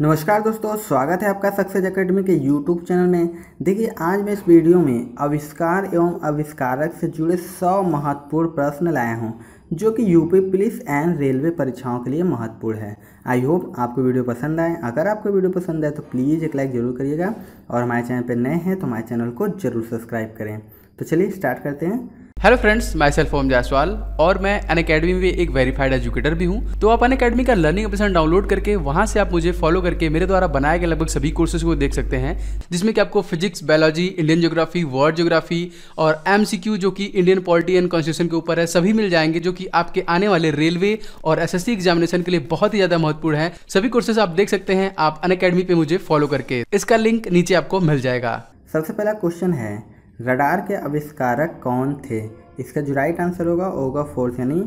नमस्कार दोस्तों स्वागत है आपका सक्सेस एकेडमी के यूट्यूब चैनल में देखिए आज मैं इस वीडियो में आविष्कार एवं आविष्कारक से जुड़े सौ महत्वपूर्ण प्रश्न लाया हूं जो कि यूपी पुलिस एंड रेलवे परीक्षाओं के लिए महत्वपूर्ण है आई होप आपको वीडियो पसंद आए अगर आपको वीडियो पसंद आए तो प्लीज़ एक लाइक ज़रूर करिएगा और हमारे चैनल पर नए हैं तो हमारे चैनल को जरूर सब्सक्राइब करें तो चलिए स्टार्ट करते हैं hello friends myself Om Jaiswal और मैं अन अकेडमी में एक वेरीफाइड एजुकेटर भी हूँ तो आप अन अकेडमी का लर्निंग ऑप्शन डाउनलोड करके वहाँ से आप मुझे फॉलो करके मेरे द्वारा बनाए गए लगभग सभी कोर्सेज को देख सकते हैं जिसमें कि आपको physics biology Indian geography world geography और एम जो कि इंडियन पॉलिटी एंड कॉन्स्टिट्यूशन के ऊपर है सभी मिल जाएंगे जो कि आपके आने वाले रेलवे और एस एग्जामिनेशन के लिए बहुत ही ज्यादा महत्वपूर्ण है सभी कोर्सेज आप देख सकते हैं आप अन अकेडमी पे मुझे फॉलो करके इसका लिंक नीचे आपको मिल जाएगा सबसे पहला क्वेश्चन है रडार के आविष्कारक कौन थे इसका जो राइट आंसर होगा होगा फोर्थ यानी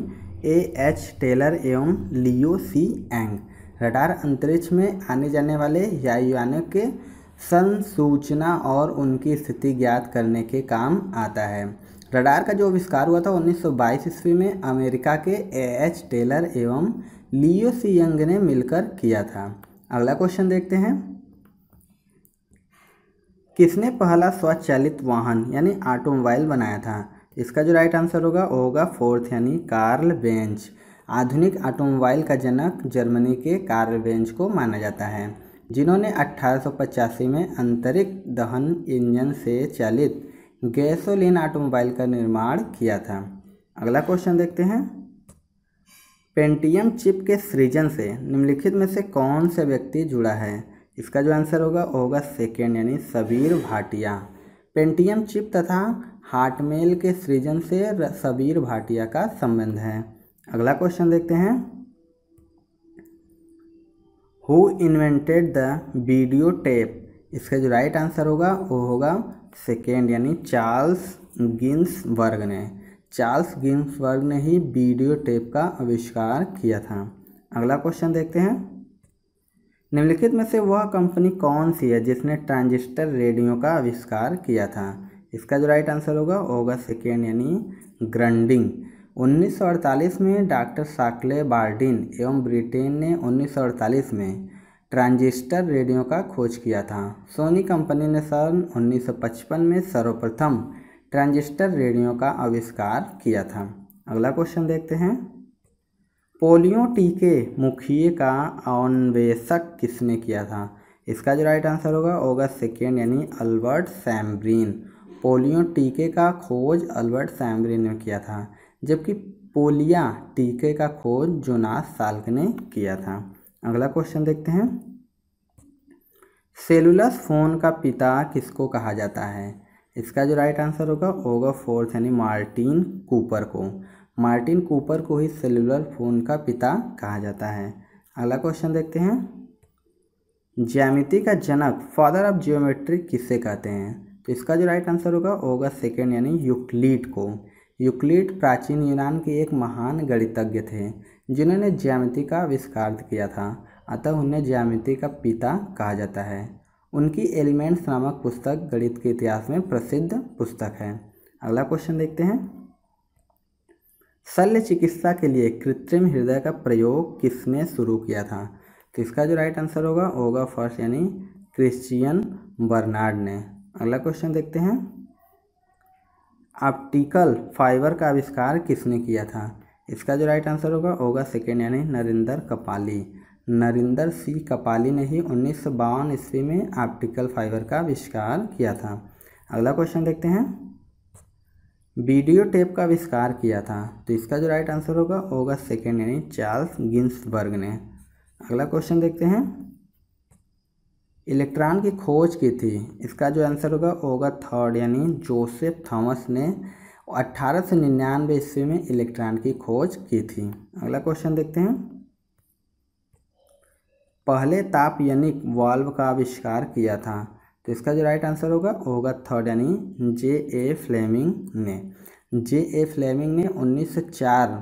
ए एच टेलर एवं लियो सी एंग रडार अंतरिक्ष में आने जाने वाले यायुयानों के सन सूचना और उनकी स्थिति ज्ञात करने के काम आता है रडार का जो आविष्कार हुआ था 1922 ईस्वी में अमेरिका के ए एच टेलर एवं लियो सी यंग ने मिलकर किया था अगला क्वेश्चन देखते हैं किसने पहला स्वचालित वाहन यानी ऑटोमोबाइल बनाया था इसका जो राइट आंसर होगा वो होगा फोर्थ यानी कार्ल बेंच आधुनिक ऑटोमोबाइल का जनक जर्मनी के कार्ल बेंच को माना जाता है जिन्होंने अट्ठारह में अंतरिक्ष दहन इंजन से चालित गैसोलीन ऑटोमोबाइल का निर्माण किया था अगला क्वेश्चन देखते हैं पेंटियम चिप के सृजन से निम्नलिखित में से कौन सा व्यक्ति जुड़ा है इसका जो आंसर होगा वो होगा सेकेंड यानी सबीर भाटिया पेंटियम चिप तथा हाटमेल के सृजन से सबीर भाटिया का संबंध है अगला क्वेश्चन देखते हैं who invented the video tape इसका जो राइट आंसर होगा वो होगा सेकेंड यानी चार्ल्स गिन्स वर्ग ने चार्ल्स गिन्स वर्ग ने ही वीडियो टेप का आविष्कार किया था अगला क्वेश्चन देखते हैं निम्नलिखित में से वह कंपनी कौन सी है जिसने ट्रांजिस्टर रेडियो का आविष्कार किया था इसका जो राइट आंसर होगा होगा सेकेंड यानी ग्रंडिंग 1948 में डॉक्टर साकले बार्डिन एवं ब्रिटेन ने 1948 में ट्रांजिस्टर रेडियो का खोज किया था सोनी कंपनी ने सन 1955 में सर्वप्रथम ट्रांजिस्टर रेडियो का आविष्कार किया था अगला क्वेश्चन देखते हैं पोलियो टीके मुखिए का अन्वेषक किसने किया था इसका जो राइट आंसर होगा होगा सेकेंड यानी अल्बर्ट सैम्ब्रीन पोलियो टीके का खोज अल्बर्ट सैमग्रे ने किया था जबकि पोलिया टीके का खोज जोनास साल्क ने किया था अगला क्वेश्चन देखते हैं सेलुलस फोन का पिता किसको कहा जाता है इसका जो राइट आंसर होगा होगा फोर्थ यानी मार्टिन कूपर को मार्टिन कूपर को ही सेलुलर फोन का पिता कहा जाता है अगला क्वेश्चन देखते हैं ज्यामिति का जनक फादर ऑफ जियोमेट्री किसे कहते हैं तो इसका जो राइट आंसर होगा वो होगा सेकेंड यानी यूक्लिड को यूक्लिड प्राचीन यूनान के एक महान गणितज्ञ थे जिन्होंने ज्यामिति का आविष्कार किया था अतः उन्हें ज्यामिति का पिता कहा जाता है उनकी एलिमेंट्स नामक पुस्तक गणित के इतिहास में प्रसिद्ध पुस्तक है अगला क्वेश्चन देखते हैं शल्य चिकित्सा के लिए कृत्रिम हृदय का प्रयोग किसने शुरू किया था तो इसका जो राइट आंसर होगा होगा फर्स्ट यानी क्रिश्चियन बर्नार्ड ने अगला क्वेश्चन देखते हैं ऑप्टिकल फाइबर का आविष्कार किसने किया था इसका जो राइट आंसर होगा होगा सेकेंड यानी नरेंद्र कपाली नरेंद्र सी कपाली ने ही उन्नीस ईस्वी में ऑप्टिकल फाइबर का आविष्कार किया था अगला क्वेश्चन देखते हैं वीडियो टेप का आविष्कार किया था तो इसका जो राइट आंसर होगा होगा सेकेंड यानी चार्ल्स गिन्सबर्ग ने अगला क्वेश्चन देखते हैं इलेक्ट्रॉन की खोज की थी इसका जो आंसर होगा होगा थर्ड यानी जोसेफ थॉमस ने अट्ठारह सौ निन्यानवे ईस्वी में इलेक्ट्रॉन की खोज की थी अगला क्वेश्चन देखते हैं पहले ताप यानी वाल्व का आविष्कार किया था तो इसका जो राइट आंसर होगा होगा थर्ड यानी जे ए फ्लेमिंग ने जे ए फ्लेमिंग ने 1904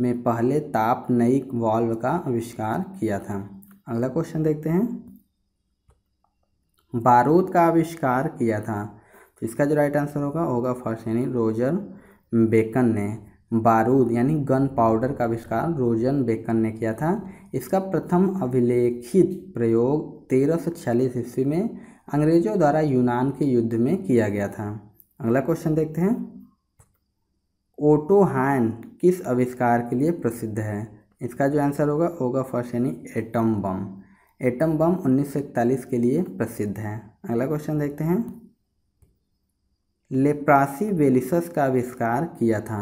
में पहले ताप नई वाल्व का आविष्कार किया था अगला क्वेश्चन देखते हैं बारूद का आविष्कार किया था तो इसका जो राइट आंसर होगा होगा फर्स्ट यानी रोजर बेकन ने बारूद यानी गन पाउडर का आविष्कार रोजन बेकन ने किया था इसका प्रथम अभिलेखित प्रयोग तेरह सौ छियालीस ईस्वी में अंग्रेजों द्वारा यूनान के युद्ध में किया गया था अगला क्वेश्चन देखते हैं ओटो हैन किस आविष्कार के लिए प्रसिद्ध है इसका जो आंसर होगा होगा फर्स्ट यानी एटम बम एटम बम 1941 के लिए प्रसिद्ध है अगला क्वेश्चन देखते हैं लेप्रासी बेलिसस का आविष्कार किया था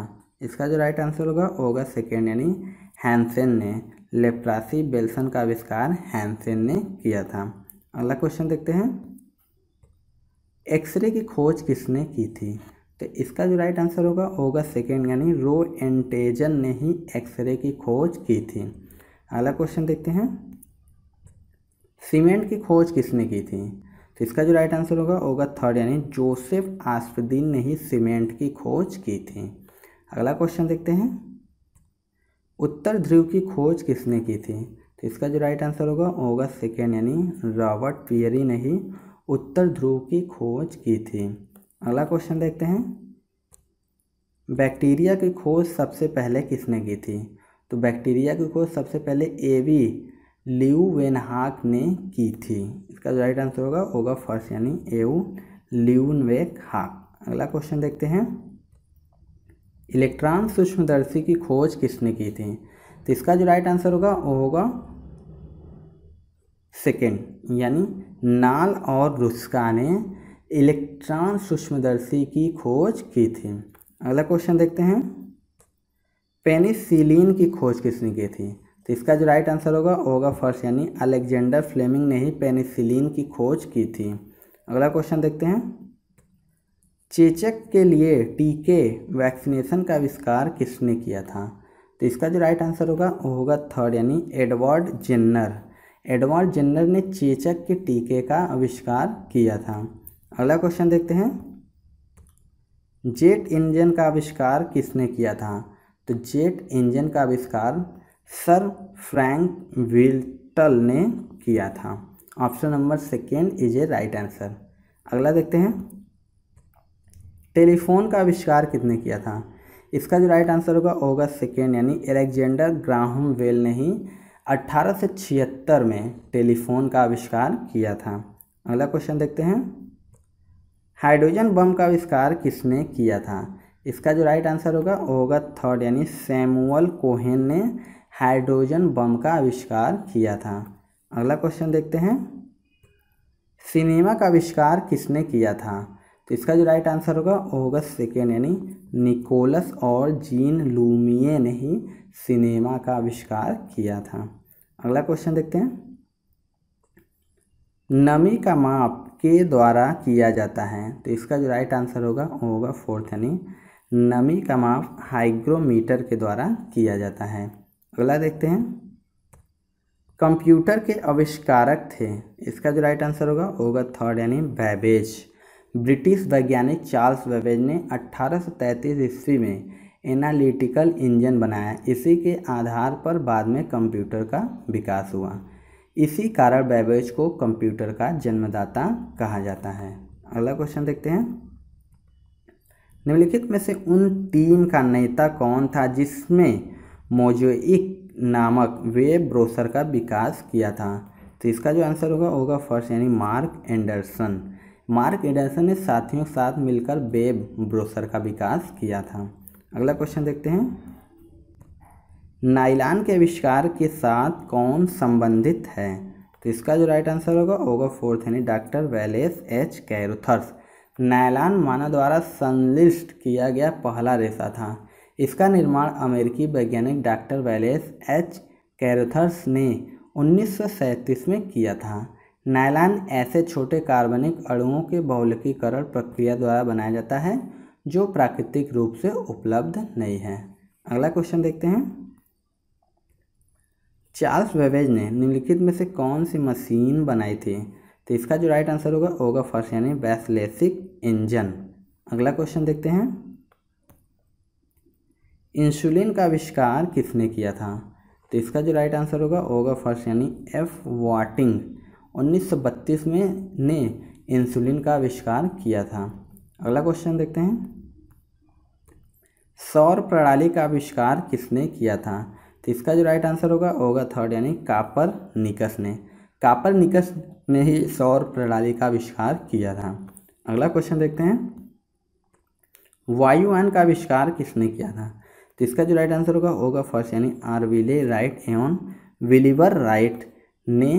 इसका जो राइट आंसर होगा होगा सेकेंड यानी हैंसेन ने लेप्रासी बेलसन का आविष्कार हैंसेन ने किया था अगला क्वेश्चन देखते हैं एक्सरे की खोज किसने की थी तो इसका जो राइट आंसर होगा होगा सेकेंड यानी रो एंटेजन ने ही एक्सरे की खोज की थी अगला क्वेश्चन देखते हैं सीमेंट की खोज किसने की थी तो इसका जो राइट आंसर होगा होगा थर्ड यानी जोसेफ आसफुद्दीन ने ही सीमेंट की खोज की थी अगला क्वेश्चन देखते हैं उत्तर ध्रुव की खोज किसने की थी तो इसका जो राइट आंसर होगा होगा सेकेंड यानी रॉबर्ट पियरी ने ही उत्तर ध्रुव की खोज की थी अगला क्वेश्चन देखते हैं बैक्टीरिया की खोज सबसे पहले किसने की थी तो बैक्टीरिया की खोज सबसे पहले ए वी वेनहाक ने की थी इसका जो राइट आंसर होगा होगा फर्स्ट यानी लियून वेक हाक अगला क्वेश्चन देखते हैं इलेक्ट्रॉन सूक्ष्मदर्शी की खोज किसने की थी तो इसका जो राइट आंसर होगा वो होगा सेकेंड यानी नाल और रुस्का ने इलेक्ट्रॉन सूक्ष्मदर्शी की खोज की थी अगला क्वेश्चन देखते हैं पेनिसिलिन की खोज किसने की थी तो इसका जो राइट आंसर होगा वो होगा फर्स्ट यानी अलेक्जेंडर फ्लेमिंग ने ही पेनिसिलिन की खोज की थी अगला क्वेश्चन देखते हैं चेचक के लिए टीके वैक्सीनेशन का आविष्कार किसने किया था तो इसका जो राइट आंसर होगा वो होगा थर्ड यानी एडवर्ड जेन्नर एडवर्ड जेन्नर ने चेचक के टीके का आविष्कार किया था अगला क्वेश्चन देखते हैं जेट इंजन का आविष्कार किसने किया था तो जेट इंजन का आविष्कार सर फ्रैंक विल्टल ने किया था option number second is A right answer अगला देखते हैं टेलीफोन का आविष्कार किसने किया था इसका जो राइट आंसर होगा होगा सेकेंड यानी एलेक्जेंडर ग्राहम वेल ने ही अट्ठारह छिहत्तर में टेलीफोन का आविष्कार किया था अगला क्वेश्चन देखते हैं हाइड्रोजन बम का आविष्कार किसने किया था इसका जो राइट आंसर होगा वो होगा थर्ड यानी सैमुअल कोहेन ने हाइड्रोजन बम का आविष्कार किया था अगला क्वेश्चन देखते हैं सिनेमा का आविष्कार किसने किया था तो इसका जो राइट आंसर होगा वो होगा सेकेंड यानी निकोलस और जीन लूमिए ने ही सिनेमा का आविष्कार किया था अगला क्वेश्चन देखते हैं नमी का माप के द्वारा किया जाता है तो इसका जो राइट आंसर होगा वो होगा फोर्थ यानी नमी का माप हाइग्रोमीटर के द्वारा किया जाता है अगला देखते हैं कंप्यूटर के आविष्कारक थे इसका जो राइट आंसर होगा होगा थर्ड यानी बैबेज ब्रिटिश वैज्ञानिक चार्ल्स बैबेज ने 1833 ईस्वी में एनालिटिकल इंजन बनाया इसी के आधार पर बाद में कंप्यूटर का विकास हुआ इसी कारण बैबेज को कंप्यूटर का जन्मदाता कहा जाता है अगला क्वेश्चन देखते हैं निम्नलिखित में से उन टीम का नेता कौन था जिसमें मोजोइक नामक वेब ब्रोसर का विकास किया था तो इसका जो आंसर होगा होगा फर्स्ट यानी मार्क एंडरसन मार्क एंडरसन ने साथियों के साथ मिलकर वेब ब्रोसर का विकास किया था अगला क्वेश्चन देखते हैं नाइलान के आविष्कार के साथ कौन संबंधित है तो इसका जो राइट आंसर होगा होगा फोर्थ यानी doctor Wallace H Carothers nylon मानव द्वारा संलिष्ट किया गया पहला रेशा था इसका निर्माण अमेरिकी वैज्ञानिक डॉक्टर वैलेस एच कैरथर्स ने उन्नीस में किया था नायलान ऐसे छोटे कार्बनिक अणुओं के बहुलकीकरण प्रक्रिया द्वारा बनाया जाता है जो प्राकृतिक रूप से उपलब्ध नहीं है अगला क्वेश्चन देखते हैं चार्ल्स वेवेज ने निम्नलिखित में से कौन सी मशीन बनाई थी तो इसका जो राइट आंसर होगा होगा फर्स्ट यानी बैसलेसिक इंजन अगला क्वेश्चन देखते हैं इंसुलिन का आविष्कार किसने किया था तो इसका जो राइट आंसर होगा होगा फर्स्ट यानी एफ वाटिंग 1932 में ने इंसुलिन का आविष्कार किया था अगला क्वेश्चन देखते हैं सौर प्रणाली का आविष्कार किसने किया था तो इसका जो राइट आंसर होगा होगा थर्ड यानी कापर निकस ने कापर निकस ने ही सौर प्रणाली का आविष्कार किया था अगला क्वेश्चन देखते हैं वायुयान का आविष्कार किसने किया था तो इसका जो राइट आंसर होगा होगा फर्स्ट यानी आर विले राइट एवं विलीवर राइट ने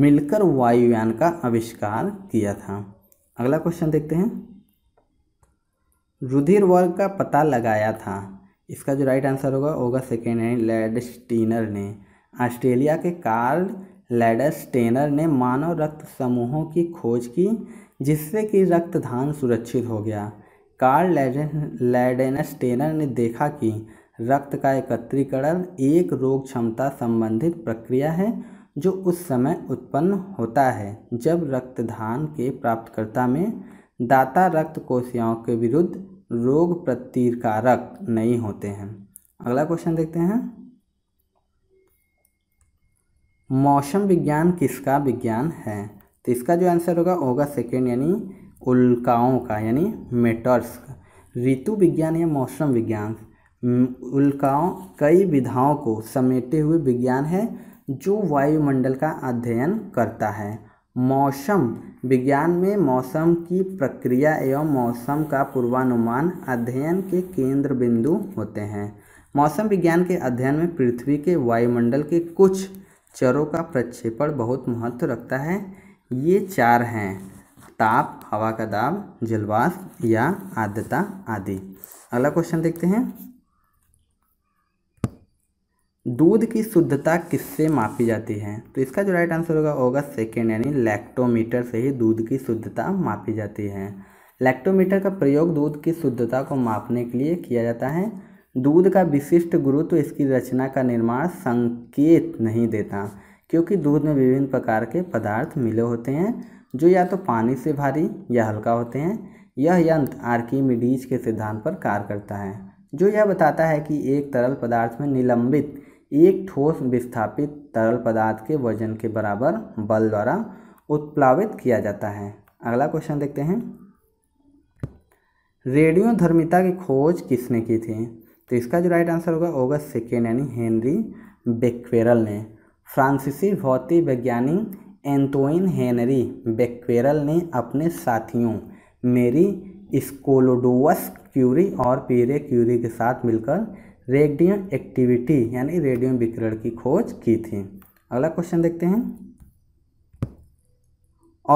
मिलकर वायुयान का आविष्कार किया था अगला क्वेश्चन देखते हैं रुधिर वर्ग का पता लगाया था इसका जो राइट आंसर होगा होगा सेकेंड यानी लेडस्टीनर ने ऑस्ट्रेलिया के कार्ल लेडस्टेनर ने मानव रक्त समूहों की खोज की जिससे कि रक्तदान सुरक्षित हो गया कार्ल लैडेनस टेनर ने देखा कि रक्त का एकत्रीकरण एक रोग क्षमता संबंधित प्रक्रिया है जो उस समय उत्पन्न होता है जब रक्तदान के प्राप्तकर्ता में दाता रक्त कोशिकाओं के विरुद्ध रोग प्रतिकारक नहीं होते हैं अगला क्वेश्चन देखते हैं मौसम विज्ञान किसका विज्ञान है तो इसका जो आंसर होगा होगा सेकेंड यानी उल्काओं का यानी मेटर्स का ऋतु विज्ञान या मौसम विज्ञान उल्काओं कई विधाओं को समेटे हुए विज्ञान है जो वायुमंडल का अध्ययन करता है मौसम विज्ञान में मौसम की प्रक्रिया एवं मौसम का पूर्वानुमान अध्ययन के केंद्र बिंदु होते हैं मौसम विज्ञान के अध्ययन में पृथ्वी के वायुमंडल के कुछ चरों का प्रक्षेपण बहुत महत्व रखता है ये चार हैं ताप हवा का दाब जलवास या आद्रता आदि अगला क्वेश्चन देखते हैं दूध की शुद्धता किससे मापी जाती है तो इसका जो राइट आंसर होगा होगा सेकेंड यानी लैक्टोमीटर से ही दूध की शुद्धता मापी जाती है लैक्टोमीटर का प्रयोग दूध की शुद्धता को मापने के लिए किया जाता है दूध का विशिष्ट गुरुत्व तो इसकी रचना का निर्माण संकेत नहीं देता क्योंकि दूध में विभिन्न प्रकार के पदार्थ मिले होते हैं जो या तो पानी से भारी या हल्का होते हैं यह यंत्र आर्किमिडीज के सिद्धांत पर कार्य करता है जो यह बताता है कि एक तरल पदार्थ में निलंबित एक ठोस विस्थापित तरल पदार्थ के वजन के बराबर बल द्वारा उत्प्लावित किया जाता है अगला क्वेश्चन देखते हैं रेडियो धर्मिता की खोज किसने की थी तो इसका जो राइट आंसर होगा ओगस्ट सेकेंड यानी हेनरी बेक्वेरल ने फ्रांसीसी भौतिक वैज्ञानिक एंतोइन हेनरी बेक्वेरल ने अपने साथियों मेरी स्कोलोडोवस क्यूरी और पीरे क्यूरी के साथ मिलकर रेडियो एक्टिविटी यानी रेडियो विकिरण की खोज की थी अगला क्वेश्चन देखते हैं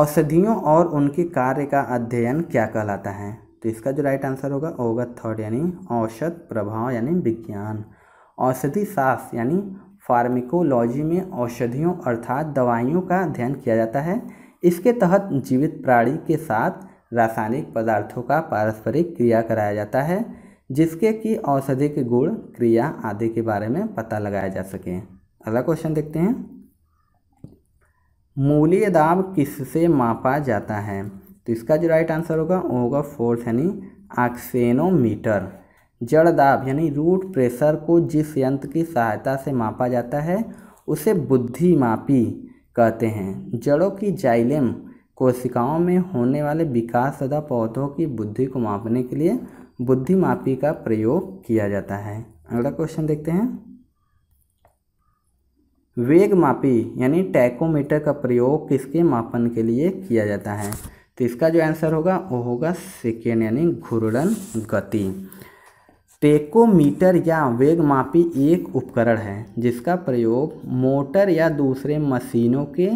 औषधियों और उनके कार्य का अध्ययन क्या कहलाता है तो इसका जो राइट आंसर होगा होगा थर्ड यानी औषध प्रभाव यानी विज्ञान औषधि सास यानी फार्मिकोलॉजी में औषधियों अर्थात दवाइयों का अध्ययन किया जाता है इसके तहत जीवित प्राणी के साथ रासायनिक पदार्थों का पारस्परिक क्रिया कराया जाता है जिसके कि औषधि के गुण क्रिया आदि के बारे में पता लगाया जा सके अगला क्वेश्चन देखते हैं मूल्य दाब किससे मापा जाता है तो इसका जो राइट आंसर होगा वो होगा फोर्थ यानी आक्सेनोमीटर जड़ दाब यानी रूट प्रेशर को जिस यंत्र की सहायता से मापा जाता है उसे बुद्धि मापी कहते हैं जड़ों की जाइलेम कोशिकाओं में होने वाले विकास तथा पौधों की बुद्धि को मापने के लिए बुद्धिमापी का प्रयोग किया जाता है अगला क्वेश्चन देखते हैं वेग मापी यानी टैकोमीटर का प्रयोग किसके मापन के लिए किया जाता है तो इसका जो आंसर होगा वो होगा सेकेंड यानी घूर्णन गति टेकोमीटर या वेग मापी एक उपकरण है जिसका प्रयोग मोटर या दूसरे मशीनों के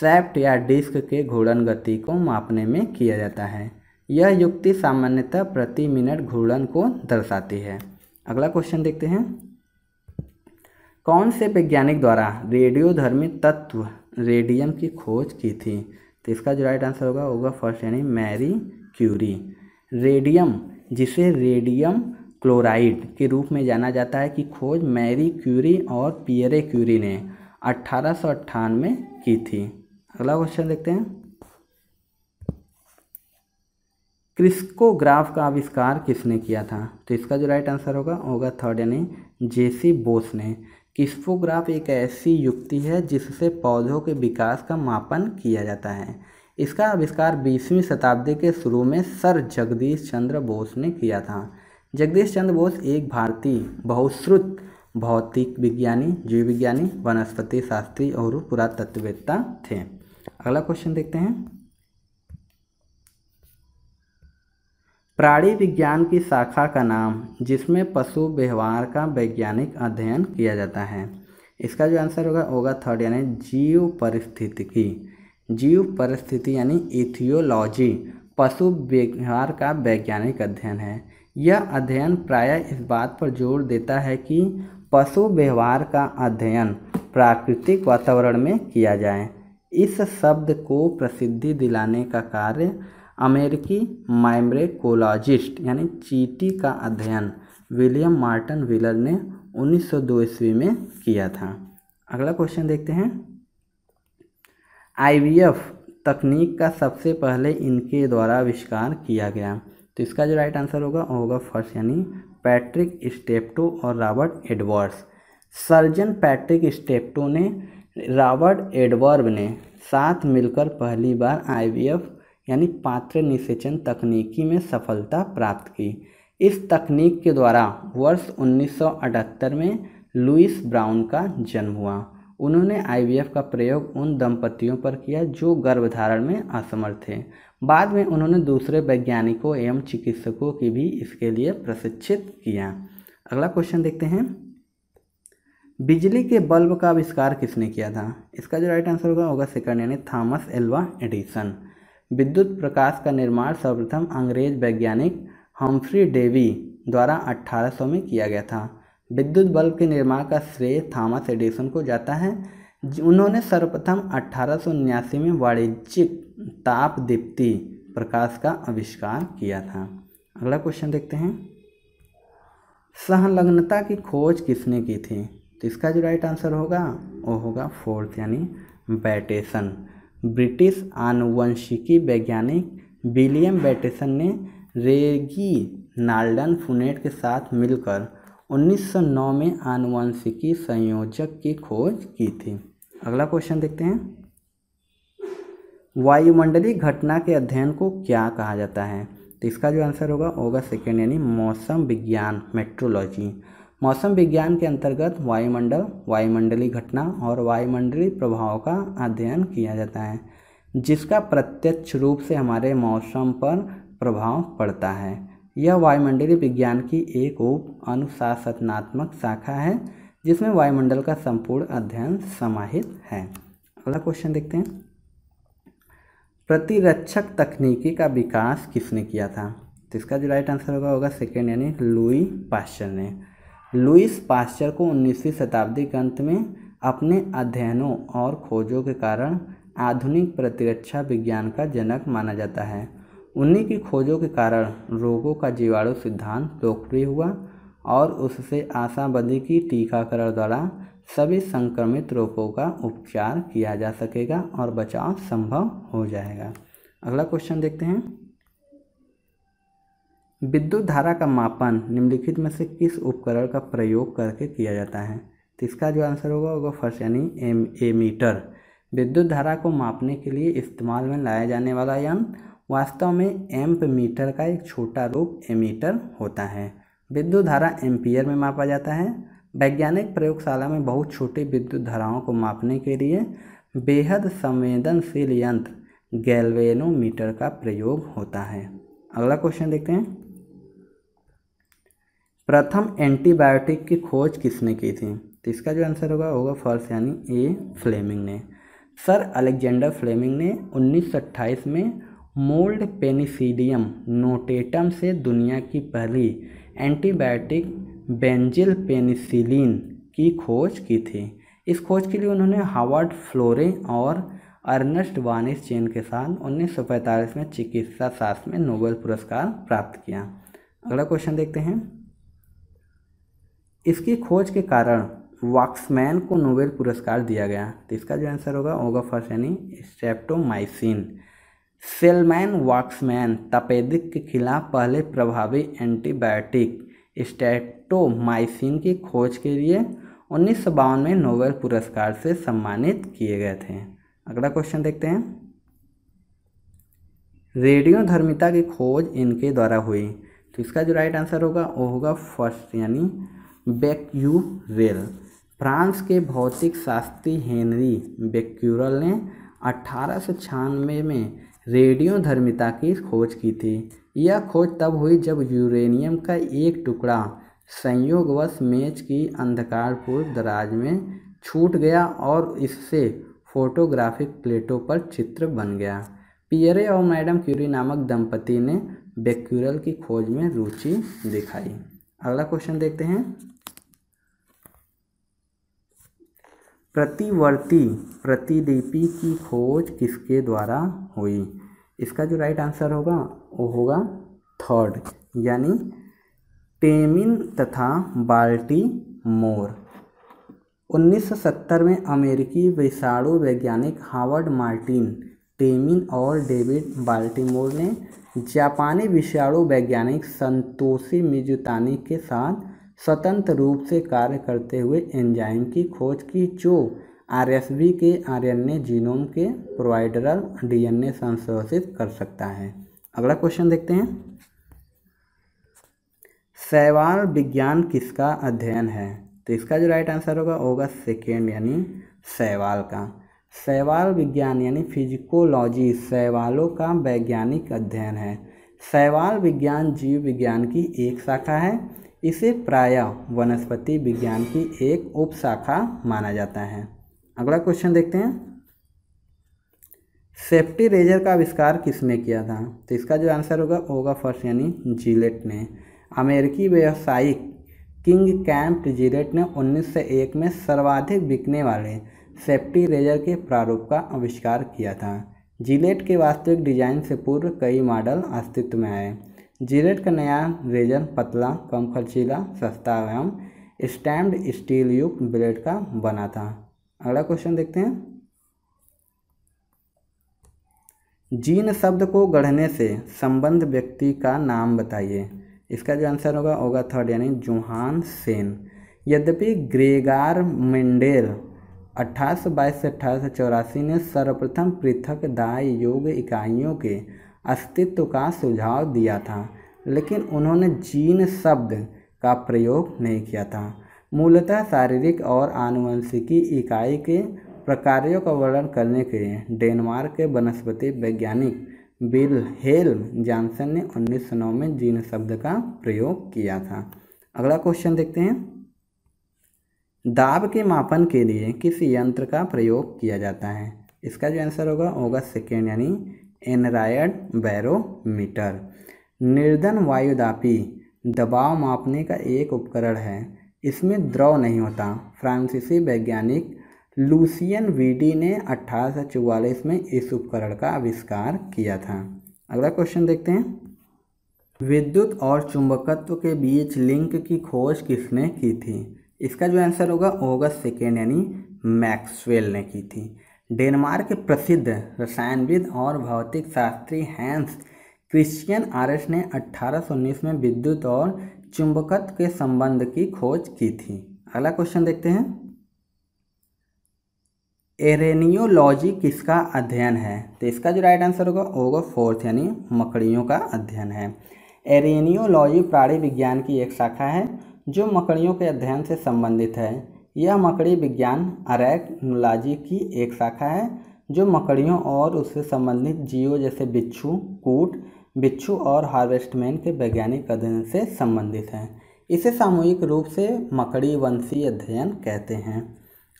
सेफ्ट या डिस्क के घूर्णन गति को मापने में किया जाता है यह युक्ति सामान्यतः प्रति मिनट घूर्णन को दर्शाती है अगला क्वेश्चन देखते हैं कौन से वैज्ञानिक द्वारा रेडियोधर्मी तत्व रेडियम की खोज की थी तो इसका जो राइट आंसर होगा होगा फर्स्ट यानी मैरी क्यूरी रेडियम जिसे रेडियम क्लोराइड के रूप में जाना जाता है कि खोज मैरी क्यूरी और पियरे क्यूरी ने अट्ठारह में की थी अगला क्वेश्चन देखते हैं क्रिस्कोग्राफ का आविष्कार किसने किया था तो इसका जो राइट आंसर होगा होगा थर्ड यानी जेसी बोस ने क्रिस्कोग्राफ एक ऐसी युक्ति है जिससे पौधों के विकास का मापन किया जाता है इसका आविष्कार बीसवीं शताब्दी के शुरू में सर जगदीश चंद्र बोस ने किया था जगदीश चंद्र बोस एक भारतीय बहुश्रुत भौतिक विज्ञानी जीव विज्ञानी वनस्पति शास्त्री और पुरातत्ववेत्ता थे अगला क्वेश्चन देखते हैं प्राणी विज्ञान की शाखा का नाम जिसमें पशु व्यवहार का वैज्ञानिक अध्ययन किया जाता है इसका जो आंसर होगा होगा थर्ड यानी जीव परिस्थितिकी जीव परिस्थिति यानी इथियोलॉजी पशु व्यवहार का वैज्ञानिक अध्ययन है यह अध्ययन प्रायः इस बात पर जोर देता है कि पशु व्यवहार का अध्ययन प्राकृतिक वातावरण में किया जाए इस शब्द को प्रसिद्धि दिलाने का कार्य अमेरिकी माइम्रेकोलॉजिस्ट यानी चीटी का अध्ययन विलियम मार्टन विलर ने 1902 ईस्वी में किया था अगला क्वेश्चन देखते हैं आईवीएफ तकनीक का सबसे पहले इनके द्वारा आविष्कार किया गया तो इसका जो राइट आंसर होगा वो होगा फर्स्ट यानी पैट्रिक स्टेप्टो और Robert Edwards surgeon Patrick Steptoe ने रॉबर्ट एडवर्ब ने साथ मिलकर पहली बार आईवीएफ यानी पात्र निषेचन तकनीकी में सफलता प्राप्त की इस तकनीक के द्वारा वर्ष 1978 में लुइस ब्राउन का जन्म हुआ उन्होंने आईवीएफ का प्रयोग उन दंपतियों पर किया जो गर्भधारण में असमर्थ थे बाद में उन्होंने दूसरे वैज्ञानिकों एवं चिकित्सकों की भी इसके लिए प्रशिक्षित किया अगला क्वेश्चन देखते हैं बिजली के बल्ब का आविष्कार किसने किया था इसका जो राइट आंसर होगा होगा सेकंड यानी थॉमस एल्वा एडिसन विद्युत प्रकाश का निर्माण सर्वप्रथम अंग्रेज वैज्ञानिक हम्फ्री डेवी द्वारा 1800 में किया गया था विद्युत बल्ब के निर्माण का श्रेय थॉमस एडिसन को जाता है उन्होंने सर्वप्रथम अठारह में वाणिज्यिक ताप दीप्ति प्रकाश का आविष्कार किया था अगला क्वेश्चन देखते हैं सहलग्नता की खोज किसने की थी तो इसका जो राइट आंसर होगा वो होगा फोर्थ यानी बैटेसन ब्रिटिश आनुवंशिकी वैज्ञानिक विलियम बैटेसन ने रेगी नाल्डन फुनेट के साथ मिलकर 1909 में आनुवंशिकी संयोजक की खोज की थी अगला क्वेश्चन देखते हैं वायुमंडलीय घटना के अध्ययन को क्या कहा जाता है तो इसका जो आंसर होगा होगा सेकेंड यानी मौसम विज्ञान मेट्रोलॉजी मौसम विज्ञान के अंतर्गत वायुमंडल वायुमंडलीय घटना और वायुमंडलीय प्रभाव का अध्ययन किया जाता है जिसका प्रत्यक्ष रूप से हमारे मौसम पर प्रभाव पड़ता है यह वायुमंडलीय विज्ञान की एक उप अनुशासनात्मक शाखा है जिसमें वायुमंडल का संपूर्ण अध्ययन समाहित है अगला क्वेश्चन देखते हैं प्रतिरक्षक तकनीकी का विकास किसने किया था तो इसका जो राइट आंसर होगा होगा सेकेंड यानी लुई पास्चर ने लुइस पास्चर को 19वीं शताब्दी के अंत में अपने अध्ययनों और खोजों के कारण आधुनिक प्रतिरक्षा विज्ञान का जनक माना जाता है उन्हीं की खोजों के कारण रोगों का जीवाणु सिद्धांत लोकप्रिय हुआ और उससे आशा की टीकाकरण द्वारा सभी संक्रमित रोगों का उपचार किया जा सकेगा और बचाव संभव हो जाएगा अगला क्वेश्चन देखते हैं विद्युत धारा का मापन निम्नलिखित में से किस उपकरण का प्रयोग करके किया जाता है तो इसका जो आंसर होगा वो फर्स्ट यानी एम ए मीटर विद्युत धारा को मापने के लिए इस्तेमाल में लाया जाने वाला यंत्र वास्तव में एम्प मीटर का एक छोटा रूप एमीटर होता है विद्युत धारा एम्पियर में मापा जाता है वैज्ञानिक प्रयोगशाला में बहुत छोटी विद्युत धाराओं को मापने के लिए बेहद संवेदनशील यंत्र गैल्वेनोमीटर का प्रयोग होता है अगला क्वेश्चन देखते हैं प्रथम एंटीबायोटिक की खोज किसने की थी तो इसका जो आंसर होगा होगा फर्स्ट यानी ए फ्लेमिंग ने सर अलेक्जेंडर फ्लेमिंग ने 1928 में मोल्ड पेनिसिडियम नोटेटम से दुनिया की पहली एंटीबायोटिक बेंजिल पेनिसिलिन की खोज की थी इस खोज के लिए उन्होंने हावर्ड फ्लोरे और अर्नस्ट वानिस चेन के साथ उन्नीस में चिकित्सा शास्त्र में नोबेल पुरस्कार प्राप्त किया अगला क्वेश्चन देखते हैं इसकी खोज के कारण वाक्समैन को नोबेल पुरस्कार दिया गया तो इसका जो आंसर होगा होगा फर्स्ट यानी स्टेप्टोमाइसिन सेलमैन वॉक्समैन तपेदिक के खिलाफ पहले प्रभावी एंटीबायोटिक स्टेटोमाइसिन की खोज के लिए उन्नीस में नोबेल पुरस्कार से सम्मानित किए गए थे अगला क्वेश्चन देखते हैं रेडियोधर्मिता की खोज इनके द्वारा हुई तो इसका जो राइट आंसर होगा वो होगा फर्स्ट यानी बेक्यूरेल फ्रांस के भौतिक शास्त्री हेनरी बेक्यूरल ने अठारह में रेडियोधर्मिता की खोज की थी यह खोज तब हुई जब यूरेनियम का एक टुकड़ा संयोगवश मेज की अंधकारपूर्ण दराज में छूट गया और इससे फोटोग्राफिक प्लेटों पर चित्र बन गया पियरे और मैडम क्यूरी नामक दंपति ने बेक्यूरल की खोज में रुचि दिखाई अगला क्वेश्चन देखते हैं प्रतिवर्ती प्रतिलिपि की खोज किसके द्वारा हुई इसका जो राइट आंसर होगा वो होगा थर्ड यानी टेमिन तथा बाल्टी मोर 1970 में अमेरिकी विषाणु वैज्ञानिक हावर्ड मार्टिन टेमिन और डेविड बाल्टीमोर ने जापानी विषाणु वैज्ञानिक संतोषी मिजुतानी के साथ स्वतंत्र रूप से कार्य करते हुए एंजाइम की खोज की जो आर के आर जीनोम के प्रोवाइडरल डीएनए संशोधित कर सकता है अगला क्वेश्चन देखते हैं शैवाल विज्ञान किसका अध्ययन है तो इसका जो राइट आंसर होगा होगा सेकेंड यानी शैवाल का शैवाल विज्ञान यानी फिजिकोलॉजी शैवालों का वैज्ञानिक अध्ययन है शैवाल विज्ञान जीव विज्ञान की एक शाखा है इसे प्रायः वनस्पति विज्ञान की एक उपशाखा माना जाता है अगला क्वेश्चन देखते हैं सेफ्टी रेजर का आविष्कार किसने किया था तो इसका जो आंसर होगा होगा फर्स्ट यानी जिलेट ने अमेरिकी व्यवसायिक किंग कैंप जिलेट ने 1901 में सर्वाधिक बिकने वाले सेफ्टी रेजर के प्रारूप का आविष्कार किया था जिलेट के वास्तविक डिजाइन से पूर्व कई मॉडल अस्तित्व में आए जीरेट का नया रेजर पतला कम खर्चीला सस्ता एवं स्टैम्ड स्टील युक्त ब्लेड का बना था अगला क्वेश्चन देखते हैं जीन शब्द को गढ़ने से संबंध व्यक्ति का नाम बताइए इसका जो आंसर होगा होगा थर्ड यानी जुहान सेन यद्यपि ग्रेगार मेंडेल अट्ठारह सौ बाईस से अट्ठारह सौ चौरासी ने सर्वप्रथम पृथक दाय योग इकाइयों के अस्तित्व का सुझाव दिया था लेकिन उन्होंने जीन शब्द का प्रयोग नहीं किया था मूलतः शारीरिक और आनुवंशिकी इकाई के प्रकारों का वर्णन करने के लिए डेनमार्क के वनस्पति वैज्ञानिक बिल हेल जॉनसन ने उन्नीस सौ नौ में जीन शब्द का प्रयोग किया था अगला क्वेश्चन देखते हैं दाब के मापन के लिए किस यंत्र का प्रयोग किया जाता है इसका जो आंसर होगा होगा सेकेंड यानी एनरायड बैरोमीटर निर्धन वायुदापी दबाव मापने का एक उपकरण है इसमें द्रव नहीं होता फ्रांसीसी वैज्ञानिक लूसियन वीडी ने अठारह में इस उपकरण का आविष्कार किया था अगला क्वेश्चन देखते हैं विद्युत और चुंबकत्व के बीच लिंक की खोज किसने की थी इसका जो आंसर होगा ओगस्ट सेकेंड यानी मैक्सवेल ने की थी डेनमार्क के प्रसिद्ध रसायनविद और भौतिक शास्त्री हैंस क्रिश्चियन आरस ने 1819 में विद्युत और चुंबकत्व के संबंध की खोज की थी अगला क्वेश्चन देखते हैं एरेनियोलॉजी किसका अध्ययन है तो इसका जो राइट आंसर होगा होगा फोर्थ यानी मकड़ियों का अध्ययन है एरेनियोलॉजी प्राणी विज्ञान की एक शाखा है जो मकड़ियों के अध्ययन से संबंधित है यह मकड़ी विज्ञान अरैकनोलॉजी की एक शाखा है जो मकड़ियों और उससे संबंधित जीवों जैसे बिच्छू कूट बिच्छू और हार्वेस्टमैन के वैज्ञानिक अध्ययन से संबंधित हैं इसे सामूहिक रूप से मकड़ी वंशी अध्ययन कहते हैं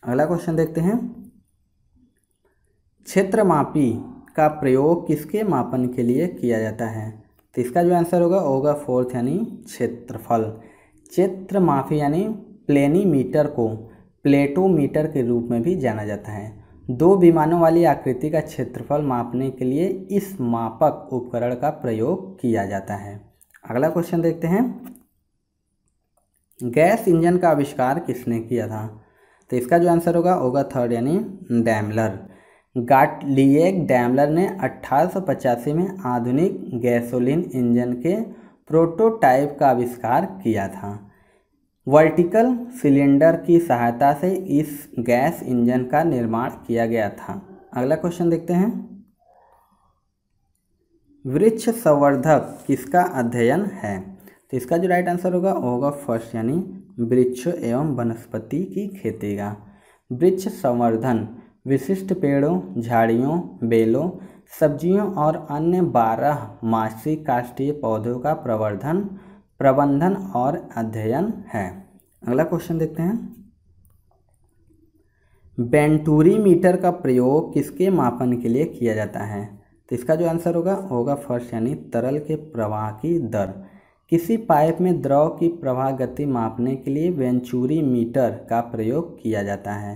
अगला क्वेश्चन देखते हैं क्षेत्रमापी का प्रयोग किसके मापन के लिए किया जाता है तो इसका जो आंसर होगा होगा फोर्थ यानी क्षेत्रफल क्षेत्र माफी यानी प्लेनीमीटर को प्लेटोमीटर के रूप में भी जाना जाता है दो विमानों वाली आकृति का क्षेत्रफल मापने के लिए इस मापक उपकरण का प्रयोग किया जाता है अगला क्वेश्चन देखते हैं गैस इंजन का आविष्कार किसने किया था तो इसका जो आंसर होगा होगा थर्ड यानी डैमलर गाटलिएक डैमलर ने अट्ठारह में आधुनिक गैसोलीन इंजन के प्रोटोटाइप का आविष्कार किया था वर्टिकल सिलेंडर की सहायता से इस गैस इंजन का निर्माण किया गया था अगला क्वेश्चन देखते हैं वृक्ष संवर्धक किसका अध्ययन है तो इसका जो राइट आंसर होगा वो होगा फर्स्ट यानी वृक्ष एवं वनस्पति की खेती का वृक्ष संवर्धन विशिष्ट पेड़ों झाड़ियों बेलों सब्जियों और अन्य बारह मासिक काष्ठीय पौधों का प्रवर्धन प्रबंधन और अध्ययन है अगला क्वेश्चन देखते हैं बेंटूरी मीटर का प्रयोग किसके मापन के लिए किया जाता है तो इसका जो आंसर होगा होगा फर्स्ट यानी तरल के प्रवाह की दर किसी पाइप में द्रव की प्रवाह गति मापने के लिए वेंचूरी मीटर का प्रयोग किया जाता है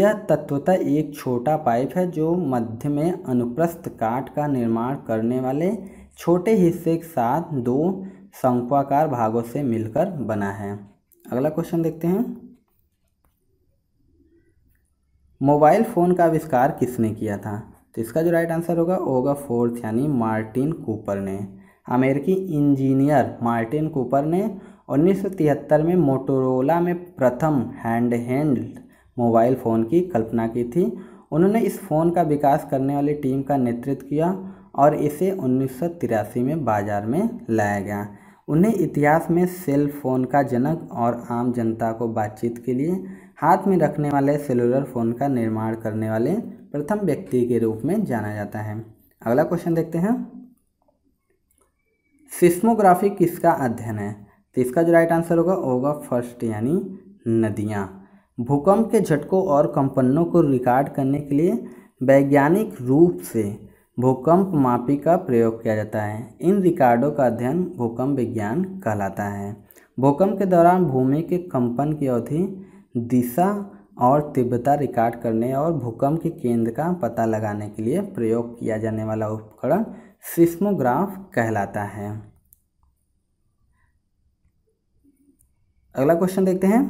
यह तत्वतः एक छोटा पाइप है जो मध्य में अनुप्रस्थ काट का निर्माण करने वाले छोटे हिस्से के साथ दो शंक्वाकार भागों से मिलकर बना है अगला क्वेश्चन देखते हैं मोबाइल फ़ोन का आविष्कार किसने किया था तो इसका जो राइट आंसर होगा होगा फोर्थ यानी मार्टिन कूपर ने अमेरिकी इंजीनियर मार्टिन कूपर ने 1973 में मोटोरोला में प्रथम हैंड हैंड मोबाइल फ़ोन की कल्पना की थी उन्होंने इस फ़ोन का विकास करने वाली टीम का नेतृत्व किया और इसे उन्नीस में बाज़ार में लाया गया उन्हें इतिहास में सेल फोन का जनक और आम जनता को बातचीत के लिए हाथ में रखने वाले सेलुलर फ़ोन का निर्माण करने वाले प्रथम व्यक्ति के रूप में जाना जाता है अगला क्वेश्चन देखते हैं सिस्मोग्राफी किसका अध्ययन है तो इसका जो राइट आंसर होगा होगा फर्स्ट यानी नदियाँ भूकंप के झटकों और कंपनों को रिकॉर्ड करने के लिए वैज्ञानिक रूप से भूकंप मापी का प्रयोग किया जाता है इन रिकॉर्डों का अध्ययन भूकंप विज्ञान कहलाता है भूकंप के दौरान भूमि के कंपन की अवधि दिशा और तीव्रता रिकॉर्ड करने और भूकंप के केंद्र का पता लगाने के लिए प्रयोग किया जाने वाला उपकरण सिस्मोग्राफ कहलाता है अगला क्वेश्चन देखते हैं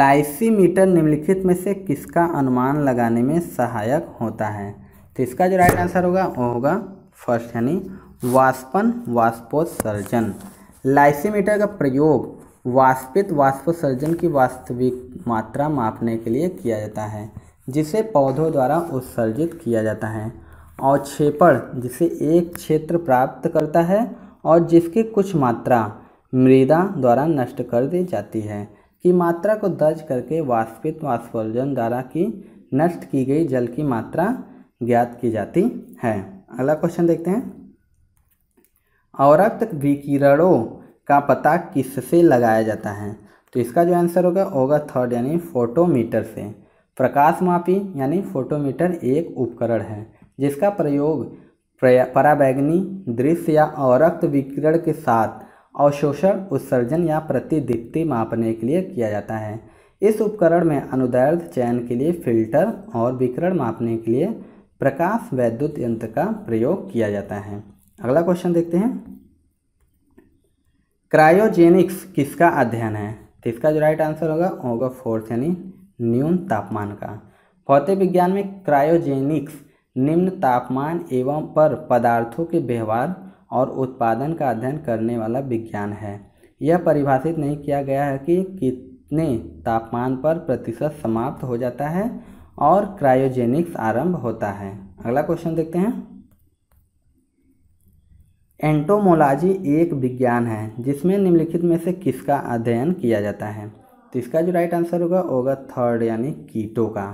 लाइसीमीटर निम्नलिखित में से किसका अनुमान लगाने में सहायक होता है तो इसका जो राइट आंसर होगा वो होगा फर्स्ट यानी वाष्पन वाष्पोत्सर्जन लाइसीमीटर का प्रयोग वाष्पित वाष्पोत्सर्जन की वास्तविक मात्रा मापने के लिए किया जाता है जिसे पौधों द्वारा उत्सर्जित किया जाता है और क्षेपण जिसे एक क्षेत्र प्राप्त करता है और जिसकी कुछ मात्रा मृदा द्वारा नष्ट कर दी जाती है की मात्रा को दर्ज करके वाष्पित वाष्पोर्जन द्वारा की नष्ट की गई जल की मात्रा ज्ञात की जाती है अगला क्वेश्चन देखते हैं अवरक्त विकिरणों का पता किससे लगाया जाता है तो इसका जो आंसर होगा होगा थर्ड यानी फोटोमीटर से प्रकाशमापी यानी फोटोमीटर एक उपकरण है जिसका प्रयोग पराबैगनी दृश्य या अवरक्त विकिरण के साथ अवशोषण उत्सर्जन या प्रतिदीप्ति मापने के लिए किया जाता है इस उपकरण में अनुदैर्ध चयन के लिए फिल्टर और विकिरण मापने के लिए प्रकाश वैद्युत यंत्र का प्रयोग किया जाता है अगला क्वेश्चन देखते हैं क्रायोजेनिक्स किसका अध्ययन है तो इसका जो राइट आंसर होगा होगा फोर्थ यानी न्यून तापमान का भौतिक विज्ञान में क्रायोजेनिक्स निम्न तापमान एवं पर पदार्थों के व्यवहार और उत्पादन का अध्ययन करने वाला विज्ञान है यह परिभाषित नहीं किया गया है कि कितने तापमान पर प्रतिशत समाप्त हो जाता है और क्रायोजेनिक्स आरंभ होता है अगला क्वेश्चन देखते हैं एंटोमोलॉजी एक विज्ञान है जिसमें निम्नलिखित में से किसका अध्ययन किया जाता है तो इसका जो राइट आंसर होगा होगा थर्ड यानी कीटों का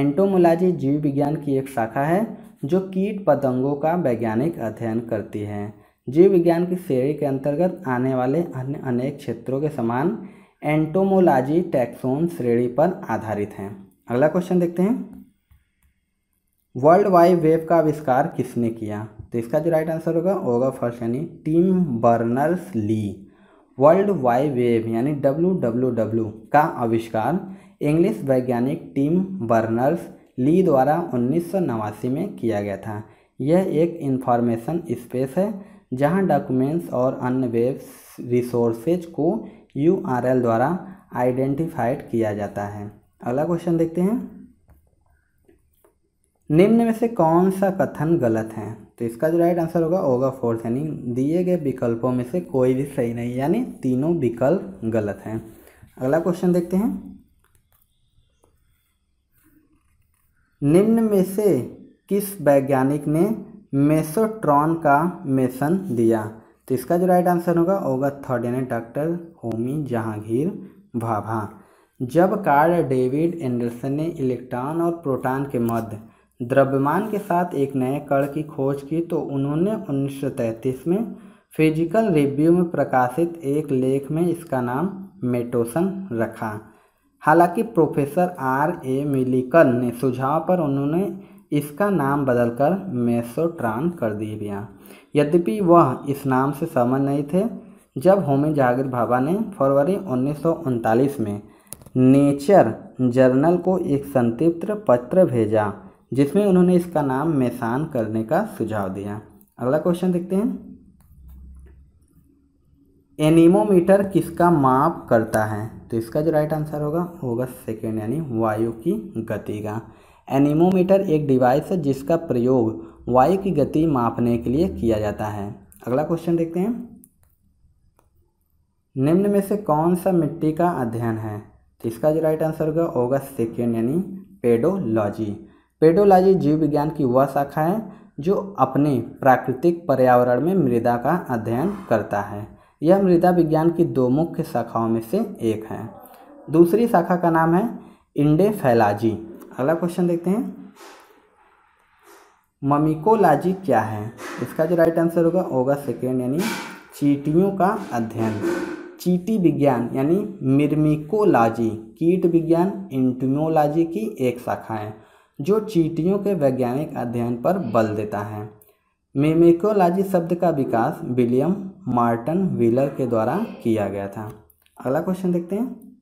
एंटोमोलॉजी जीव विज्ञान की एक शाखा है जो कीट पतंगों का वैज्ञानिक अध्ययन करती है जीव विज्ञान की श्रेणी के अंतर्गत आने वाले अन्य अनेक क्षेत्रों के समान एंटोमोलॉजी टैक्सोन श्रेणी पर आधारित हैं अगला क्वेश्चन देखते हैं वर्ल्ड वाइड वेब का आविष्कार किसने किया तो इसका जो राइट आंसर होगा होगा फर्स्ट यानी Tim Berners Lee world wide web यानी डब्ल्यू डब्ल्यू डब्ल्यू का आविष्कार इंग्लिश वैज्ञानिक टीम बर्नर्स ली द्वारा उन्नीस में किया गया था यह एक इंफॉर्मेशन स्पेस है जहां डॉक्यूमेंट्स और अन्य वेब रिसोर्सेज को यूआरएल द्वारा आइडेंटिफाइड किया जाता है अगला क्वेश्चन देखते हैं निम्न में से कौन सा कथन गलत है तो इसका जो राइट आंसर होगा होगा फोर्थ यानी दिए गए विकल्पों में से कोई भी सही नहीं यानी तीनों विकल्प गलत हैं अगला क्वेश्चन देखते हैं निम्न में से किस वैज्ञानिक ने मेसोट्रॉन का मेसन दिया तो इसका जो राइट आंसर होगा होगा थर्ड यानी डॉक्टर होमी जहांगीर भाभा जब कार्ल डेविड एंडरसन ने इलेक्ट्रॉन और प्रोटॉन के मध्य द्रव्यमान के साथ एक नए कण की खोज की तो उन्होंने 1933 में फिजिकल रिव्यू में प्रकाशित एक लेख में इसका नाम मेटोसन रखा हालांकि प्रोफेसर आर ए मिलिकन ने सुझाव पर उन्होंने इसका नाम बदलकर मेसोट्रान कर दिया यद्यपि वह इस नाम से सहमत नहीं थे जब होमी जागीर भाभा ने फरवरी उन्नीस में नेचर जर्नल को एक संतृप्त पत्र भेजा जिसमें उन्होंने इसका नाम मेसान करने का सुझाव दिया अगला क्वेश्चन देखते हैं एनीमोमीटर किसका माप करता है तो इसका जो राइट आंसर होगा होगा सेकेंड यानी वायु की गति का एनीमोमीटर एक डिवाइस है जिसका प्रयोग वायु की गति मापने के लिए किया जाता है अगला क्वेश्चन देखते हैं निम्न में से कौन सा मिट्टी का अध्ययन है तो इसका जो राइट आंसर होगा होगा सेकेंड यानी पेडोलॉजी पेडोलॉजी जीव विज्ञान की वह शाखा है जो अपने प्राकृतिक पर्यावरण में मृदा का अध्ययन करता है यह मृदा विज्ञान की दो मुख्य शाखाओं में से एक है दूसरी शाखा का नाम है इंडेफेलाजी अगला क्वेश्चन देखते हैं ममिकोलॉजी क्या है इसका जो राइट आंसर होगा होगा सेकेंड यानी चीटियों का अध्ययन चीटी विज्ञान यानी मिर्मिकोलॉजी कीट विज्ञान इंटमोलॉजी की एक शाखा है जो चीटियों के वैज्ञानिक अध्ययन पर बल देता है मिर्मिकोलॉजी शब्द का विकास विलियम मार्टन व्हीलर के द्वारा किया गया था अगला क्वेश्चन देखते हैं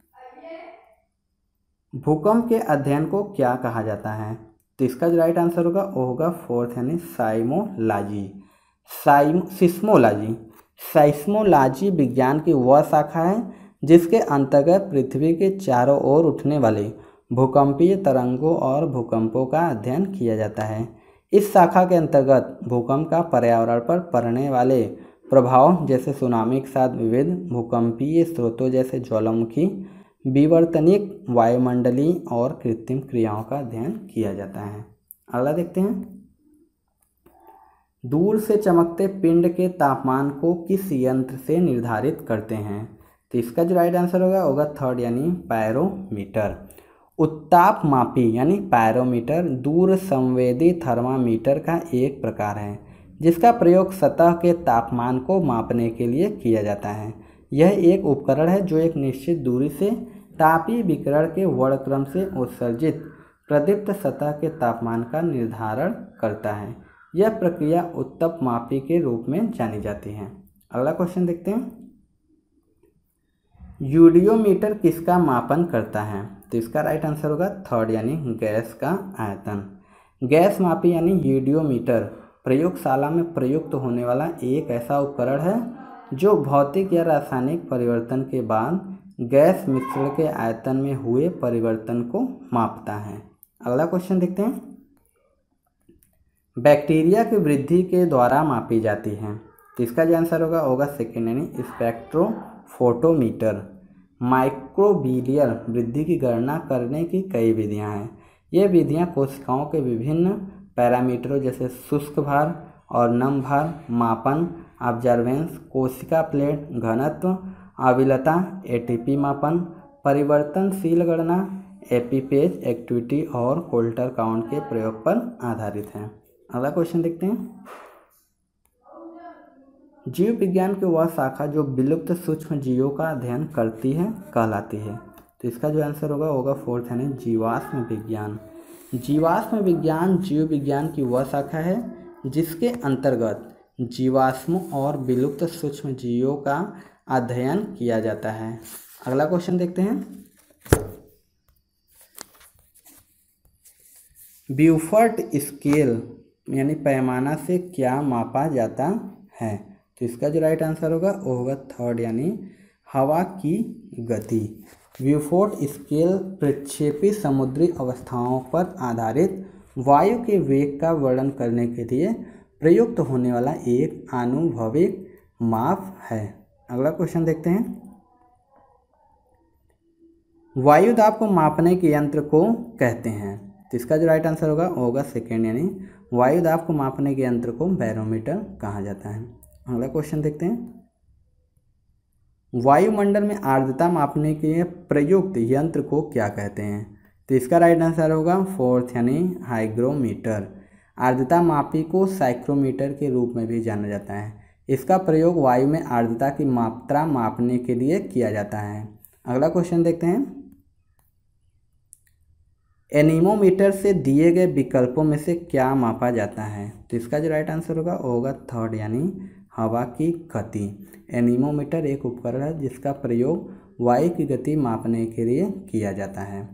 भूकंप के अध्ययन को क्या कहा जाता है तो इसका जो राइट आंसर होगा वो होगा फोर्थ यानी साइमोलॉजी साइम सिस्मोलॉजी साइस्मोलॉजी विज्ञान की वह शाखा है जिसके अंतर्गत पृथ्वी के चारों ओर उठने वाले भूकंपीय तरंगों और भूकंपों का अध्ययन किया जाता है इस शाखा के अंतर्गत भूकंप का पर्यावरण पर पड़ने वाले प्रभाव जैसे सुनामी के साथ विविध भूकंपीय स्रोतों जैसे ज्वालामुखी विवर्तनिक वायुमंडलीय और कृत्रिम क्रियाओं का अध्ययन किया जाता है अगला देखते हैं दूर से चमकते पिंड के तापमान को किस यंत्र से निर्धारित करते हैं तो इसका जो राइट आंसर होगा होगा थर्ड यानी पैरोमीटर उत्ताप मापी यानी पैरोमीटर दूर संवेदी थर्मामीटर का एक प्रकार है जिसका प्रयोग सतह के तापमान को मापने के लिए किया जाता है यह एक उपकरण है जो एक निश्चित दूरी से तापी विकरण के वर्णक्रम से उत्सर्जित प्रदीप्त सतह के तापमान का निर्धारण करता है यह प्रक्रिया उत्तप मापी के रूप में जानी जाती है अगला क्वेश्चन देखते हैं यूडियोमीटर किसका मापन करता है तो इसका राइट आंसर होगा थर्ड यानी गैस का आयतन गैस मापी यानी यूडियोमीटर प्रयोगशाला में प्रयुक्त तो होने वाला एक ऐसा उपकरण है जो भौतिक या रासायनिक परिवर्तन के बाद गैस मिश्रण के आयतन में हुए परिवर्तन को मापता है अगला क्वेश्चन देखते हैं बैक्टीरिया की वृद्धि के द्वारा मापी जाती है तो इसका जो आंसर होगा होगा सेकेंड यानी स्पेक्ट्रोफोटोमीटर माइक्रोबीलियर वृद्धि की गणना करने की कई विधियां हैं ये विधियां कोशिकाओं के विभिन्न पैरामीटरों जैसे शुष्क भार और नम भार मापन ऑब्जर्वेंस कोशिका प्लेट घनत्व अविलता एटीपी मापन परिवर्तनशील गणना एपीपेज एक्टिविटी और कोल्टर काउंट के प्रयोग पर आधारित हैं अगला क्वेश्चन देखते हैं जीव विज्ञान की वह शाखा जो विलुप्त सूक्ष्म जीवों का अध्ययन करती है कहलाती है तो इसका जो आंसर होगा होगा फोर्थ यानी जीवाश्म विज्ञान जीवाश्म विज्ञान जीव विज्ञान की वह शाखा है जिसके अंतर्गत जीवाश्म और विलुप्त सूक्ष्म जीवों का अध्ययन किया जाता है अगला क्वेश्चन देखते हैं ब्यूफर्ट स्केल यानी पैमाना से क्या मापा जाता है तो इसका जो राइट आंसर होगा वो होगा थर्ड यानी हवा की गति व्यूफोर्ट स्केल प्रक्षेपी समुद्री अवस्थाओं पर आधारित वायु के वेग का वर्णन करने के लिए प्रयुक्त होने वाला एक आनुभविक माप है अगला क्वेश्चन देखते हैं दाब को मापने के यंत्र को कहते हैं तो इसका जो राइट आंसर होगा वो होगा सेकेंड यानी दाब को मापने के यंत्र को बैरोमीटर कहा जाता है अगला क्वेश्चन देखते हैं वायुमंडल में आर्द्रता मापने के प्रयुक्त यंत्र को क्या कहते हैं तो इसका राइट आंसर होगा फोर्थ यानी हाइग्रोमीटर आर्द्रता मापी को साइक्रोमीटर के रूप में भी जाना जाता है इसका प्रयोग वायु में आर्द्रता की मात्रा मापने के लिए किया जाता है अगला क्वेश्चन देखते हैं एनीमोमीटर से दिए गए विकल्पों में से क्या मापा जाता है तो इसका जो राइट आंसर होगा वो होगा थर्ड यानी हवा की गति एनीमोमीटर एक उपकरण है जिसका प्रयोग वायु की गति मापने के लिए किया जाता है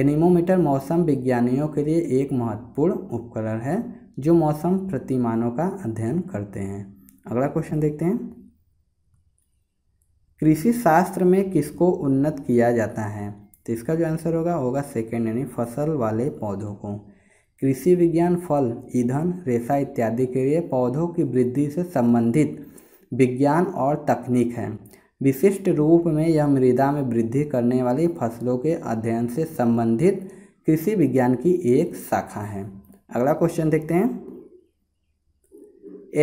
एनीमोमीटर मौसम विज्ञानियों के लिए एक महत्वपूर्ण उपकरण है जो मौसम प्रतिमानों का अध्ययन करते हैं अगला क्वेश्चन देखते हैं कृषि शास्त्र में किसको उन्नत किया जाता है तो इसका जो आंसर होगा होगा सेकेंड यानी फसल वाले पौधों को कृषि विज्ञान फल ईंधन रेशा इत्यादि के लिए पौधों की वृद्धि से संबंधित विज्ञान और तकनीक है विशिष्ट रूप में यह मृदा में वृद्धि करने वाली फसलों के अध्ययन से संबंधित कृषि विज्ञान की एक शाखा है अगला क्वेश्चन देखते हैं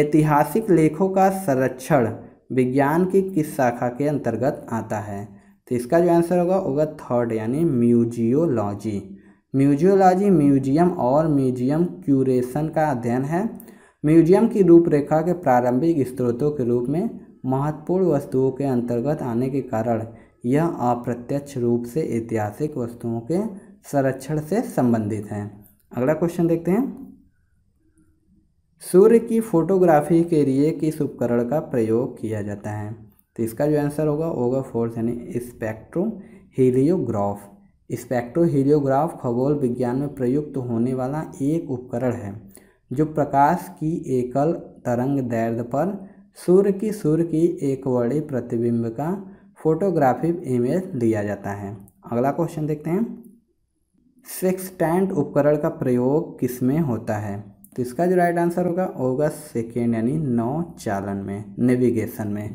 ऐतिहासिक लेखों का संरक्षण विज्ञान की किस शाखा के अंतर्गत आता है तो इसका जो आंसर होगा होगा थर्ड यानी म्यूजियोलॉजी म्यूजियोलॉजी म्यूजियम और म्यूजियम क्यूरेशन का अध्ययन है म्यूजियम की रूपरेखा के प्रारंभिक स्त्रोतों के रूप में महत्वपूर्ण वस्तुओं के अंतर्गत आने के कारण यह अप्रत्यक्ष रूप से ऐतिहासिक वस्तुओं के संरक्षण से संबंधित हैं अगला क्वेश्चन देखते हैं सूर्य की फोटोग्राफी के लिए किस उपकरण का प्रयोग किया जाता है तो इसका जो आंसर होगा होगा फोर्थ यानी स्पेक्ट्रो हीलियोग्राफ स्पेक्ट्रो हीलियोग्राफ खगोल विज्ञान में प्रयुक्त होने वाला एक उपकरण है जो प्रकाश की एकल तरंग दैर्ध पर सूर्य की सूर्य की एक बड़े प्रतिबिंब का फोटोग्राफिक इमेज लिया जाता है अगला क्वेश्चन देखते हैं सेक्सटैंड उपकरण का प्रयोग किस में होता है तो इसका जो राइट आंसर होगा होगा सेकेंड यानी नौ चालन में नेविगेशन में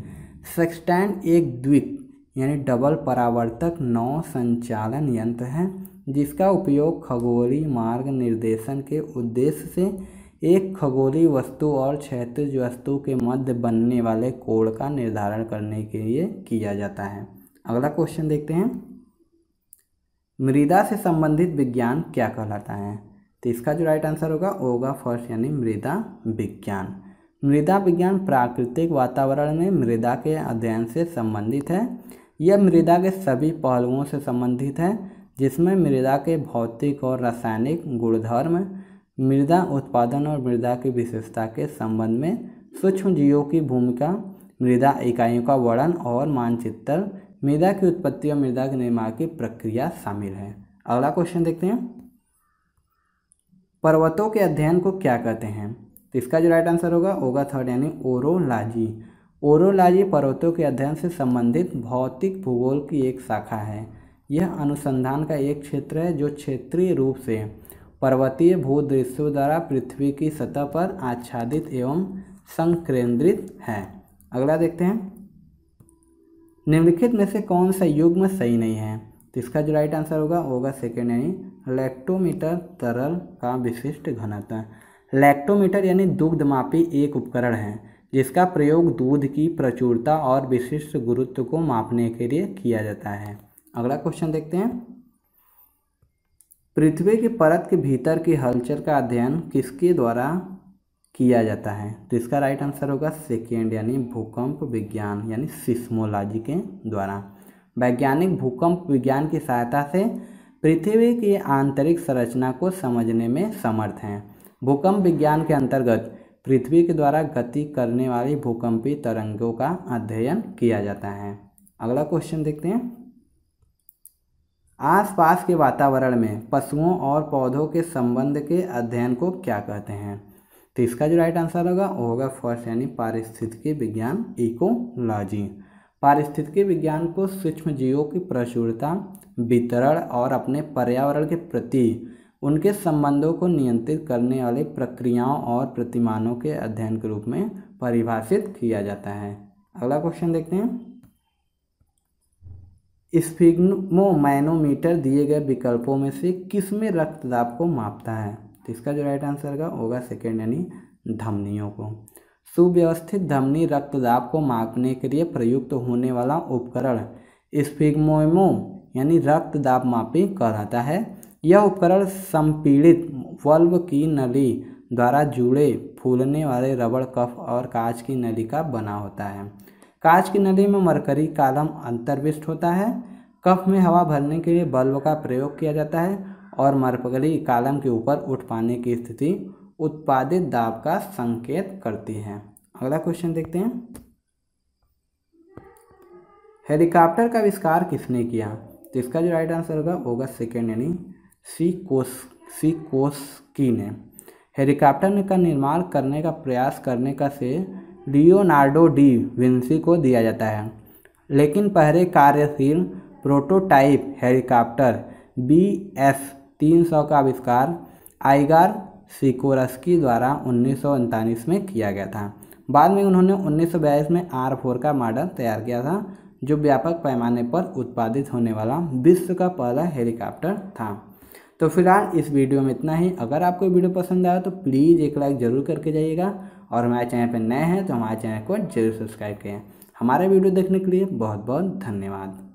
सेक्सटैन एक द्वीप यानी डबल परावर्तक नौ संचालन यंत्र है जिसका उपयोग खगोलीय मार्ग निर्देशन के उद्देश्य से एक खगोलीय वस्तु और क्षेत्रज वस्तु के मध्य बनने वाले कोण का निर्धारण करने के लिए किया जाता है अगला क्वेश्चन देखते हैं मृदा से संबंधित विज्ञान क्या कहलाता है तो इसका जो राइट आंसर होगा होगा फर्स्ट यानी मृदा विज्ञान मृदा विज्ञान प्राकृतिक वातावरण में मृदा के अध्ययन से संबंधित है यह मृदा के सभी पहलुओं से संबंधित है जिसमें मृदा के भौतिक और रासायनिक गुणधर्म मृदा उत्पादन और मृदा की विशेषता के संबंध में सूक्ष्म जीवों की भूमिका मृदा इकाइयों का वर्णन और मानचित्र मृदा की उत्पत्ति और मृदा के निर्माण की प्रक्रिया शामिल है अगला क्वेश्चन देखते हैं पर्वतों के अध्ययन को क्या कहते हैं तो इसका जो राइट आंसर होगा होगा थर्ड यानी ओरोलाजी ओरोलाजी पर्वतों के अध्ययन से संबंधित भौतिक भूगोल की एक शाखा है यह अनुसंधान का एक क्षेत्र है जो क्षेत्रीय रूप से पर्वतीय भूदृश्यों द्वारा पृथ्वी की सतह पर आच्छादित एवं संकेंद्रित है अगला देखते हैं निम्नलिखित में से कौन सा युग्म सही नहीं है तो इसका जो राइट आंसर होगा होगा सेकेंड यानी लैक्टोमीटर तरल का विशिष्ट घनत्व लैक्टोमीटर यानी दुग्ध मापी एक उपकरण है जिसका प्रयोग दूध की प्रचुरता और विशिष्ट गुरुत्व को मापने के लिए किया जाता है अगला क्वेश्चन देखते हैं पृथ्वी की परत के भीतर की हलचल का अध्ययन किसके द्वारा किया जाता है तो इसका राइट आंसर होगा सेकेंड यानी भूकंप विज्ञान यानी सिस्मोलॉजी के द्वारा वैज्ञानिक भूकंप विज्ञान की सहायता से पृथ्वी की आंतरिक संरचना को समझने में समर्थ हैं भूकंप विज्ञान के अंतर्गत पृथ्वी के द्वारा गति करने वाली भूकंपी तरंगों का अध्ययन किया जाता है अगला क्वेश्चन देखते हैं आसपास के वातावरण में पशुओं और पौधों के संबंध के अध्ययन को क्या कहते हैं तो इसका जो राइट आंसर होगा वो होगा फर्स्ट यानी पारिस्थितिकी विज्ञान इकोलॉजी पारिस्थितिकी विज्ञान को सूक्ष्म जीवों की प्रचुरता वितरण और अपने पर्यावरण के प्रति उनके संबंधों को नियंत्रित करने वाले प्रक्रियाओं और प्रतिमानों के अध्ययन के रूप में परिभाषित किया जाता है अगला क्वेश्चन देखते हैं स्फिग्मोमैनोमीटर दिए गए विकल्पों में से किस में रक्तदाब को मापता है तो इसका जो राइट आंसर होगा होगा सेकेंड यानी धमनियों को सुव्यवस्थित धमनी रक्तदाब को मापने के लिए प्रयुक्त होने वाला उपकरण स्फिग्मोमो यानी रक्तदाब मापी कहलाता है यह उपकरण संपीड़ित वल्व की नली द्वारा जुड़े फूलने वाले रबड़ कफ और कांच की नली का बना होता है कांच की नली में मरकरी कालम अंतर्विष्ट होता है कफ में हवा भरने के लिए बल्ब का प्रयोग किया जाता है और मरकरी कालम के ऊपर उठ पाने की स्थिति उत्पादित दाब का संकेत करती है अगला क्वेश्चन देखते हैं हेलीकॉप्टर का आविष्कार किसने किया तो इसका जो राइट आंसर होगा होगा सेकेंड यानी सी कोस सी कोस्की ने हेलीकॉप्टर का निर्माण करने का प्रयास करने का श्रेय लियोनार्डो डी विंसी को दिया जाता है लेकिन पहले कार्यशील प्रोटोटाइप हेलीकॉप्टर बी एस तीन सौ का आविष्कार आइगार सिकोरस्की द्वारा उन्नीस में किया गया था बाद में उन्होंने उन्नीस में आर फोर का मॉडल तैयार किया था जो व्यापक पैमाने पर उत्पादित होने वाला विश्व का पहला हेलीकॉप्टर था तो फिलहाल इस वीडियो में इतना ही अगर आपको वीडियो पसंद आया तो प्लीज़ एक लाइक ज़रूर करके जाइएगा और हमारे चैनल पर नए हैं तो हमारे चैनल को जरूर सब्सक्राइब करें हमारा वीडियो देखने के लिए बहुत बहुत धन्यवाद